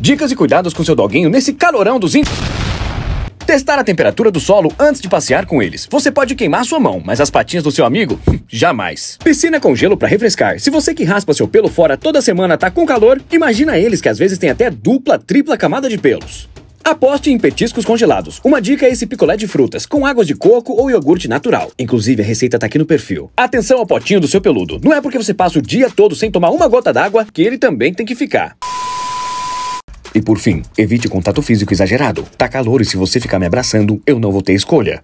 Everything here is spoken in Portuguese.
Dicas e cuidados com seu doguinho nesse calorão dos in... Testar a temperatura do solo antes de passear com eles. Você pode queimar sua mão, mas as patinhas do seu amigo, hum, jamais. Piscina com gelo para refrescar. Se você que raspa seu pelo fora toda semana tá com calor, imagina eles que às vezes tem até dupla, tripla camada de pelos. Aposte em petiscos congelados. Uma dica é esse picolé de frutas, com água de coco ou iogurte natural. Inclusive, a receita tá aqui no perfil. Atenção ao potinho do seu peludo. Não é porque você passa o dia todo sem tomar uma gota d'água que ele também tem que ficar. E por fim, evite contato físico exagerado. Tá calor e se você ficar me abraçando, eu não vou ter escolha.